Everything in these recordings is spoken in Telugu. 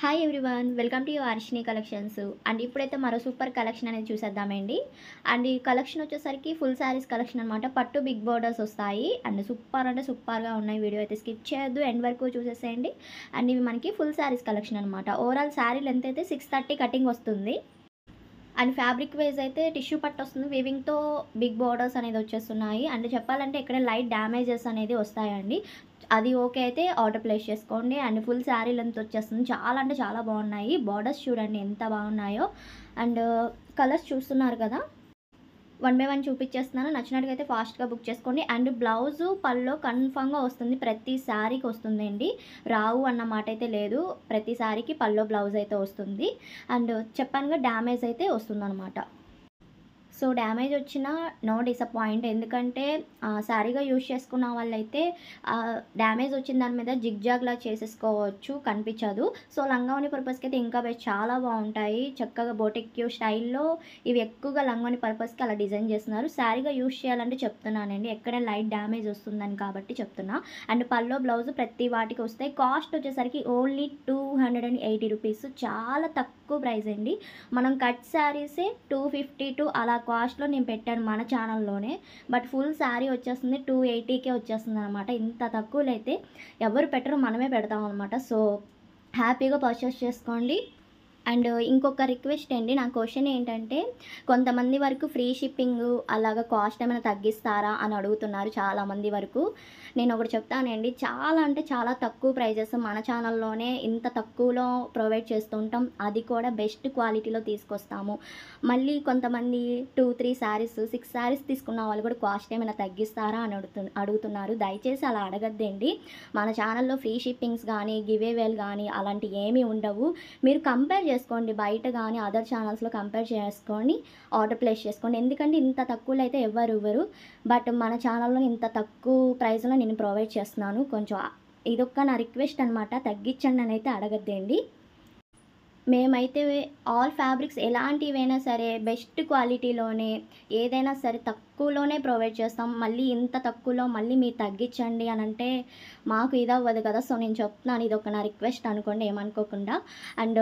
hi everyone welcome to your Arshini collections and ఇప్పుడైతే మరో సూపర్ కలెక్షన్ అనేది చూసేద్దామండి అండ్ ఈ కలెక్షన్ వచ్చేసరికి ఫుల్ శారీస్ కలెక్షన్ అనమాట పట్టు బిగ్ బోర్డర్స్ వస్తాయి అండ్ సూపర్ అంటే సూపర్గా ఉన్నాయి వీడియో అయితే స్కిప్ చేయొద్దు ఎండ్ వరకు చూసేసేయండి అండ్ ఇవి మనకి ఫుల్ శారీస్ కలెక్షన్ అనమాట ఓవరాల్ శారీ లెంత్ అయితే సిక్స్ థర్టీ కటింగ్ వస్తుంది అండ్ ఫ్యాబ్రిక్ వైజ్ అయితే టిష్యూ పట్టు వస్తుంది వివింగ్తో బిగ్ బోర్డర్స్ అనేది వచ్చేస్తున్నాయి అండ్ చెప్పాలంటే ఇక్కడ లైట్ డ్యామేజెస్ అనేది వస్తాయండి అది ఓకే అయితే ఆర్డర్ ప్లేస్ చేసుకోండి అండ్ ఫుల్ శారీ లెంత్ వచ్చేస్తుంది చాలా అంటే చాలా బాగున్నాయి బార్డర్స్ చూడండి ఎంత బాగున్నాయో అండ్ కలర్స్ చూస్తున్నారు కదా వన్ బై వన్ చూపించేస్తున్నాను నచ్చినట్టుగైతే ఫాస్ట్గా బుక్ చేసుకోండి అండ్ బ్లౌజు పల్లో కన్ఫామ్గా వస్తుంది ప్రతి శారీకి వస్తుందండి రావు అన్న మాట అయితే లేదు ప్రతి శారీకి పల్లో బ్లౌజ్ అయితే వస్తుంది అండ్ చెప్పానుగా డ్యామేజ్ అయితే అనమాట సో డ్యామేజ్ వచ్చినా నో డిసప్పాయింట్ ఎందుకంటే శారీగా యూజ్ చేసుకున్న వాళ్ళైతే డ్యామేజ్ వచ్చిన దాని మీద జిగ్జాగ్లా చేసేసుకోవచ్చు కనిపించదు సో లంగావని పర్పస్కి అయితే ఇంకా చాలా బాగుంటాయి చక్కగా బోటెక్యూ స్టైల్లో ఇవి ఎక్కువగా లంగావని పర్పస్కి అలా డిజైన్ చేస్తున్నారు శారీగా యూజ్ చేయాలంటే చెప్తున్నానండి ఎక్కడ లైట్ డ్యామేజ్ వస్తుందని కాబట్టి చెప్తున్నా అండ్ పల్లో బ్లౌజ్ ప్రతి వాటికి వస్తాయి కాస్ట్ వచ్చేసరికి only two hundred and eighty rupees చాలా తక్కువ తక్కువ ప్రైస్ అండి మనం కట్ శారీసే టూ ఫిఫ్టీ టూ అలా కాస్ట్లో నేను పెట్టాను మన ఛానల్లోనే బట్ ఫుల్ శారీ వచ్చేస్తుంది టూ ఎయిటీకే వచ్చేస్తుంది అనమాట ఇంత తక్కువలో అయితే ఎవరు పెట్టరు మనమే పెడతాం అనమాట సో హ్యాపీగా పర్చేస్ చేసుకోండి అండ్ ఇంకొక రిక్వెస్ట్ అండి నా క్వశ్చన్ ఏంటంటే కొంతమంది వరకు ఫ్రీ షిప్పింగ్ అలాగ కాస్ట్ ఏమైనా తగ్గిస్తారా అని అడుగుతున్నారు చాలామంది వరకు నేను ఒకటి చెప్తానండి చాలా అంటే చాలా తక్కువ ప్రైజెస్ మన ఛానల్లోనే ఇంత తక్కువలో ప్రొవైడ్ చేస్తుంటాం అది కూడా బెస్ట్ క్వాలిటీలో తీసుకొస్తాము మళ్ళీ కొంతమంది two three saris six saris తీసుకున్న వాళ్ళు కూడా కాస్ట్ ఏమైనా తగ్గిస్తారా అని అడుగుతు అడుగుతున్నారు దయచేసి అలా అడగద్దండి మన ఛానల్లో ఫ్రీ షిప్పింగ్స్ కానీ గివేవేలు కానీ అలాంటివి ఏమీ ఉండవు మీరు కంపేర్ చేసుకోండి బయట కానీ అదర్ ఛానల్స్లో కంపేర్ చేసుకొని ఆర్డర్ ప్లేస్ చేసుకోండి ఎందుకంటే ఇంత తక్కువలో అయితే ఎవ్వరు ఇవ్వరు బట్ మన ఛానల్లో ఇంత తక్కువ ప్రైస్లో నేను ప్రొవైడ్ చేస్తున్నాను కొంచెం ఇదొక్క నా రిక్వెస్ట్ అనమాట తగ్గించండి అని అయితే అడగద్దండి మేమైతే ఆల్ ఫ్యాబ్రిక్స్ ఎలాంటివైనా సరే బెస్ట్ క్వాలిటీలోనే ఏదైనా సరే తక్కువలోనే ప్రొవైడ్ చేస్తాం మళ్ళీ ఇంత తక్కువలో మళ్ళీ మీరు తగ్గించండి అని అంటే మాకు ఇది అవ్వదు కదా సో నేను చెప్తున్నాను ఇది ఒక నా రిక్వెస్ట్ అనుకోండి ఏమనుకోకుండా అండ్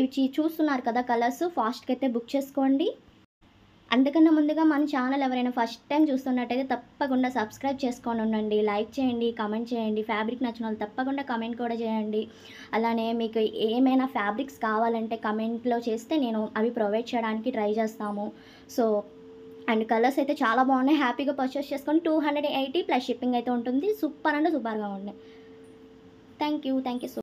ఇవి చూస్తున్నారు కదా కలర్స్ ఫాస్ట్గా అయితే బుక్ చేసుకోండి అంతకన్నా ముందుగా మన ఛానల్ ఎవరైనా ఫస్ట్ టైం చూస్తున్నట్టయితే తప్పకుండా సబ్స్క్రైబ్ చేసుకొని ఉండండి లైక్ చేయండి కమెంట్ చేయండి ఫ్యాబ్రిక్ నచ్చిన వాళ్ళు తప్పకుండా కమెంట్ కూడా చేయండి అలానే మీకు ఏమైనా ఫ్యాబ్రిక్స్ కావాలంటే కమెంట్లో చేస్తే నేను అవి ప్రొవైడ్ చేయడానికి ట్రై చేస్తాము సో అండ్ కలర్స్ అయితే చాలా బాగున్నాయి హ్యాపీగా పర్చేస్ చేసుకొని two hundred eighty plus shipping అయితే ఉంటుంది సూపర్ అంటే సూపర్గా ఉన్నాయి థ్యాంక్ యూ థ్యాంక్ యూ